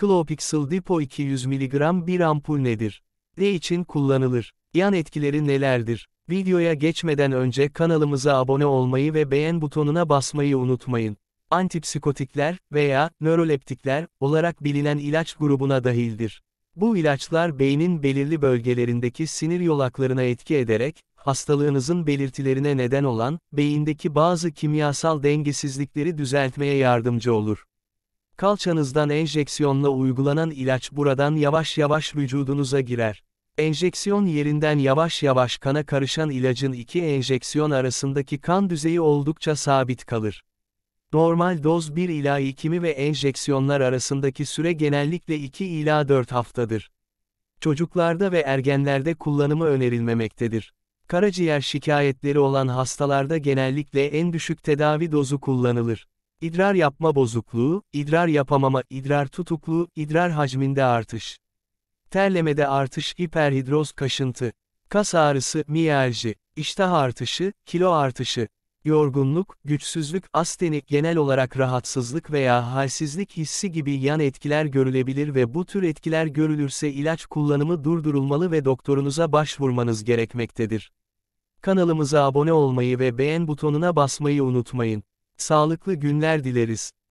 Clopixil Dipo 200 mg bir ampul nedir? Ne için kullanılır? Yan etkileri nelerdir? Videoya geçmeden önce kanalımıza abone olmayı ve beğen butonuna basmayı unutmayın. Antipsikotikler veya nöroleptikler olarak bilinen ilaç grubuna dahildir. Bu ilaçlar beynin belirli bölgelerindeki sinir yolaklarına etki ederek, hastalığınızın belirtilerine neden olan, beyindeki bazı kimyasal dengesizlikleri düzeltmeye yardımcı olur. Kalçanızdan enjeksiyonla uygulanan ilaç buradan yavaş yavaş vücudunuza girer. Enjeksiyon yerinden yavaş yavaş kana karışan ilacın iki enjeksiyon arasındaki kan düzeyi oldukça sabit kalır. Normal doz 1 ila 2 mi ve enjeksiyonlar arasındaki süre genellikle 2 ila 4 haftadır. Çocuklarda ve ergenlerde kullanımı önerilmemektedir. Karaciğer şikayetleri olan hastalarda genellikle en düşük tedavi dozu kullanılır. İdrar yapma bozukluğu, idrar yapamama, idrar tutukluğu, idrar hacminde artış. Terlemede artış, hiperhidroz kaşıntı. Kas ağrısı, miyalji, iştah artışı, kilo artışı. Yorgunluk, güçsüzlük, asteni, genel olarak rahatsızlık veya halsizlik hissi gibi yan etkiler görülebilir ve bu tür etkiler görülürse ilaç kullanımı durdurulmalı ve doktorunuza başvurmanız gerekmektedir. Kanalımıza abone olmayı ve beğen butonuna basmayı unutmayın. Sağlıklı günler dileriz.